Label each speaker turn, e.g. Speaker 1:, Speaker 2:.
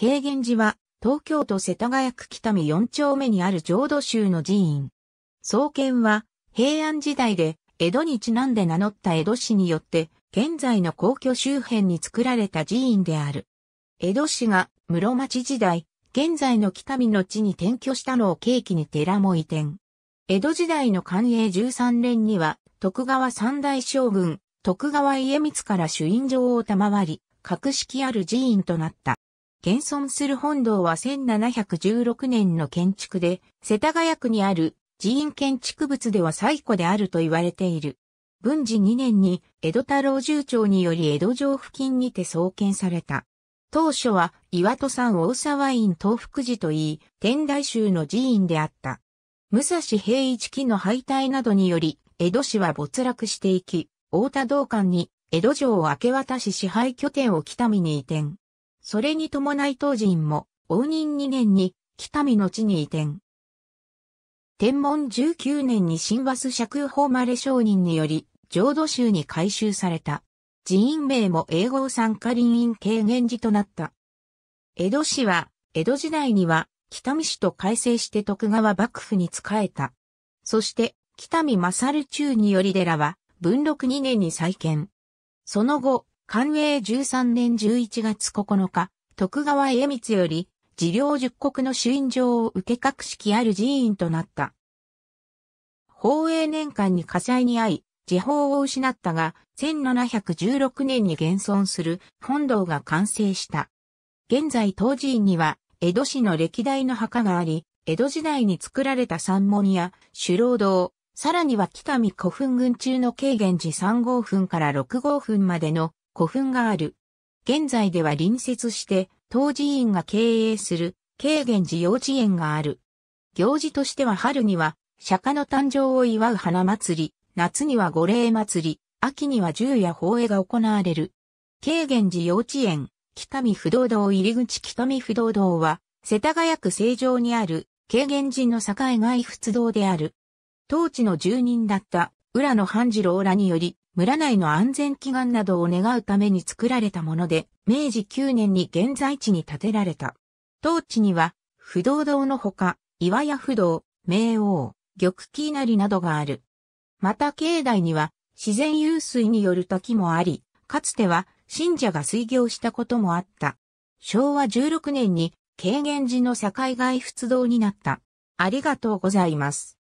Speaker 1: 軽源寺は、東京都世田谷区北見4丁目にある浄土宗の寺院。創建は、平安時代で、江戸にちなんで名乗った江戸市によって、現在の皇居周辺に作られた寺院である。江戸市が室町時代、現在の北見の地に転居したのを契機に寺も移転。江戸時代の寛永13年には、徳川三大将軍、徳川家光から朱印状を賜り、格式ある寺院となった。現存する本堂は1716年の建築で、世田谷区にある寺院建築物では最古であると言われている。文治2年に江戸太郎住長により江戸城付近にて創建された。当初は岩戸山大沢院東福寺といい、天台宗の寺院であった。武蔵平一期の敗退などにより、江戸市は没落していき、大田道館に江戸城を明け渡し支配拠点を北見に移転。それに伴い当人も、応仁2年に、北見の地に移転。天文19年に新バス釈放。法まれ商人により、浄土宗に改修された。寺院名も英語参加林院軽減寺となった。江戸市は、江戸時代には、北見市と改正して徳川幕府に仕えた。そして、北見勝中により寺は、文禄2年に再建。その後、寛永13年11月9日、徳川家光より、治療十国の主印状を受け格式ある寺院となった。宝永年間に火災に遭い、寺法を失ったが、1716年に現存する本堂が完成した。現在当寺院には、江戸市の歴代の墓があり、江戸時代に作られた三門や首老堂、さらには北見古墳群中の軽源寺3号墳から6号墳までの古墳がある。現在では隣接して、当寺院が経営する、慶減寺幼稚園がある。行事としては春には、釈迦の誕生を祝う花祭り、夏には五霊祭り、秋には銃や法会が行われる。慶減寺幼稚園、北見不動堂入り口北見不動堂は、世田谷区成城にある、慶減寺の境外仏堂である。当地の住人だった、浦野半次郎らにより、村内の安全祈願などを願うために作られたもので、明治9年に現在地に建てられた。当地には、不動堂のほか、岩屋不動、冥王、玉木稲荷などがある。また境内には、自然湧水による滝もあり、かつては信者が水行したこともあった。昭和16年に、軽減寺の境外出動になった。ありがとうございます。